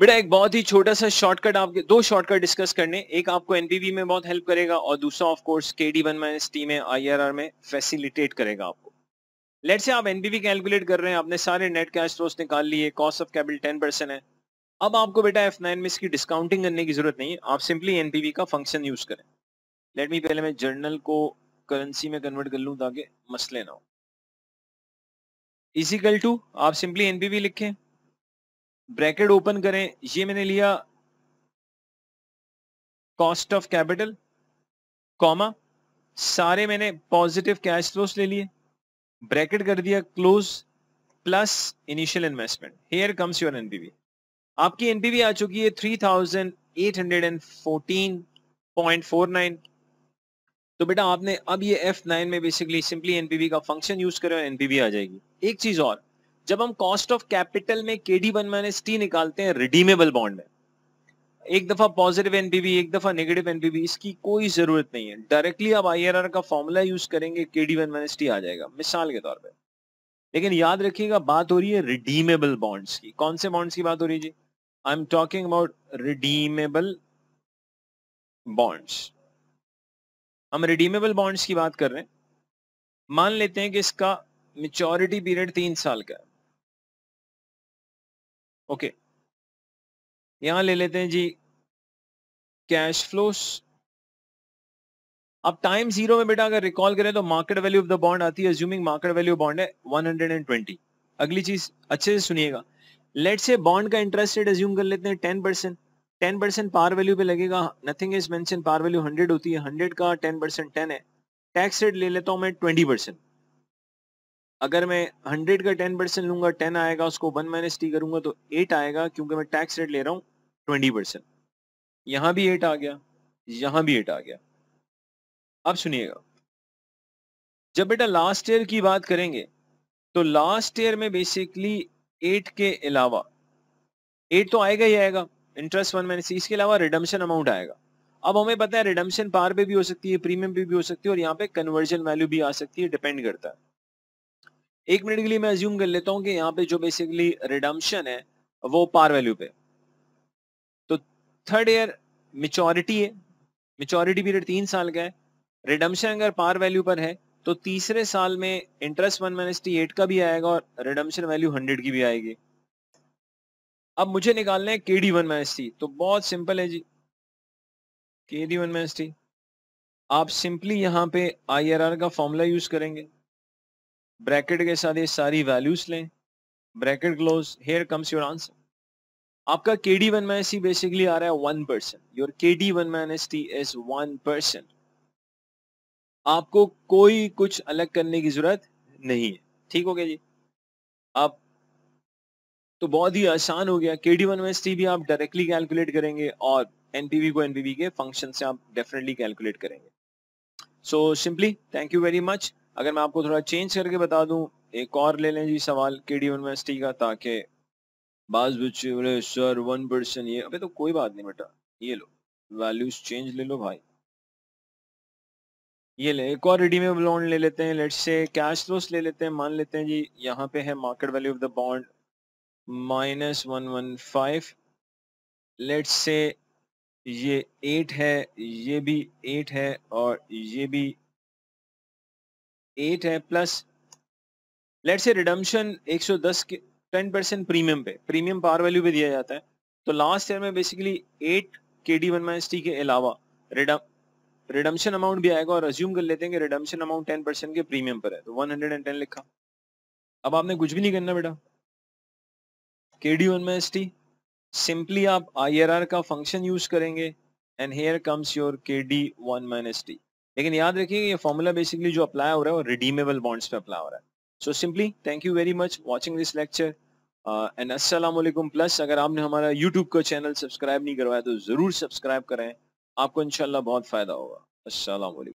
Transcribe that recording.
बेटा एक बहुत ही छोटा सा शॉर्टकट आपके दो शॉर्टकट डिस्कस करने एक आपको एनपीवी में बहुत हेल्प करेगा और दूसरा of course K D one minus T में आर में फैसिलिटेट करेगा आपको लेट से आप एनपीवी कैलकुलेट कर रहे हैं आपने सारे नेट कैश फ्लोस निकाल लिए cost of capital ten percent है अब आपको बेटा एफ नाइन में इसकी डिस्काउंटिंग करने की जरूरत नहीं है आप सिंपली एनपीवी का फंक्शन यूज करें लेट मी पहले मैं जर्नल को करेंसी में कन्वर्ट कर लूँ ताकि मसले ना हो इजिकल टू आप सिंपली एनपीवी लिखें ब्रैकेट ओपन करें ये मैंने लिया कॉस्ट ऑफ कैपिटल कॉमा सारे मैंने पॉजिटिव कैश फ्लोस ले लिए ब्रैकेट कर दिया close plus initial investment here comes your NPV आपकी एनपीवी आ चुकी है three thousand eight hundred and fourteen point four nine तो बेटा आपने अब ये F9 में बेसिकली सिंपली एनपीवी का फंक्शन यूज करें और एनपीवी आ जाएगी एक चीज और जब हम कॉस्ट ऑफ कैपिटल में के डी वन माइनस टी निकालते हैं रिडीमेबल बॉन्ड में एक दफा पॉजिटिव एनपीवी एक दफा नेगेटिव एनपीवी इसकी कोई जरूरत नहीं है डायरेक्टली आप आई का फॉर्मूला यूज करेंगे K D one minus T आ जाएगा मिसाल के तौर पर लेकिन याद रखिएगा बात हो रही है रिडीमेबल बॉन्ड्स की कौन से बॉन्ड्स की बात हो रही है जी I am talking about redeemable bonds हम रिडीमेबल बॉन्ड्स की बात कर रहे हैं मान लेते हैं कि इसका मेचोरिटी पीरियड तीन साल का है ओके यहां ले लेते हैं जी कैश फ्लोस अब टाइम जीरो में बेटा अगर रिकॉल करें तो market value of the bond आती है अज्यूमिंग मार्केट वैल्यू बॉन्ड है 120 अगली चीज अच्छे से सुनिएगा लेट से बॉन्ड का इंटरेस्ट रेट एज्यूम कर लेते हैं ten percent ten percent par value पे लगेगा nothing is mention par value hundred होती है हंड्रेड का टेन परसेंट टेन है टैक्स रेट ले लेता हूं मैं ट्वेंटी परसेंट अगर मैं हंड्रेड का टेन परसेंट लूंगा टेन आएगा उसको वन माइनस टी करूंगा तो एट आएगा क्योंकि मैं टैक्स रेट ले रहा हूँ ट्वेंटी परसेंट यहाँ भी एट आ गया यहाँ भी एट आ गया अब सुनिएगा जब बेटा लास्ट ईयर की बात करेंगे तो लास्ट ईयर में बेसिकली एट के अलावा एट तो आएगा ही आएगा इंटरेस्ट वन माइनस इसके अलावा रिडम्शन अमाउंट आएगा अब हमें पता है रिडम्शन पार पे भी हो सकती है प्रीमियम पे भी हो सकती है और यहाँ पे कन्वर्जन वैल्यू भी आ सकती है डिपेंड करता है एक मिनट के लिए मैं अज्यूम कर लेता हूं कि यहां पे जो बेसिकली रिडम्शन है वो पार वैल्यू पे तो थर्ड ईयर मिच्योरिटी है मिच्योरिटी पीरियड तीन साल का है रिडम्शन अगर पार वैल्यू पर है तो तीसरे साल में interest one minus T eight का भी आएगा और रिडम्शन वैल्यू हंड्रेड की भी आएगी अब मुझे निकालना है के डी वन माइनस टी तो बहुत सिंपल है जी K D one minus T आप सिंपली यहां पे आई आर आर का फॉर्मूला यूज करेंगे ब्रैकेट के साथ ये सारी वैल्यूज लें bracket close here comes your answer आपका K D one minus T basically आ रहा है one percent your K D one minus T is one percent आपको कोई कुछ अलग करने की जरूरत नहीं है ठीक हो गया जी आप तो बहुत ही आसान हो गया के डी वन माइनस टी भी आप डायरेक्टली कैलकुलेट करेंगे और एनपीवी को एनपीवी के फंक्शन से आप डेफिनेटली कैलकुलेट करेंगे so simply thank you very much अगर मैं आपको थोड़ा चेंज करके बता दूं एक और ले लें जी सवाल के डी यूनिवर्सिटी का ताकि बाज बच्चे सर वन पर्सन ये अबे तो कोई बात नहीं बेटा ये लो वैल्यूज चेंज ले लो भाई ये ले एक और रिडीमेबल लोन ले लेते हैं लेट्स से कैश लोस ले लेते हैं मान लेते हैं जी यहाँ पे है market value of the bond minus one one five let's say ये एट है ये भी एट है और ये भी एट है प्लस लेट से रिडम्शन 110 के 10 परसेंट प्रीमियम पे प्रीमियम पार वैल्यू पे दिया जाता है तो लास्ट ईयर में basically eight K D one minus T के अलावा रिडम्शन अमाउंट भी आएगा और अज्यूम कर लेते हैं कि रिडम्शन अमाउंट टेन परसेंट के प्रीमियम पर है तो वन हंड्रेड एंड टेन लिखा अब आपने कुछ भी नहीं करना बेटा K D one minus T simply आप आई आर आर का फंक्शन यूज करेंगे and here comes your K D one minus T लेकिन याद रखिए ये फॉर्मूला बेसिकली जो अप्लाई हो रहा है वो रिडीमेबल बॉन्ड्स पे अप्लाई हो रहा है so simply thank you very much watching this lecture and Aslam plus अगर आपने हमारा यूट्यूब का चैनल सब्सक्राइब नहीं करवाया तो जरूर सब्सक्राइब करें आपको इनशाला बहुत फायदा होगा असल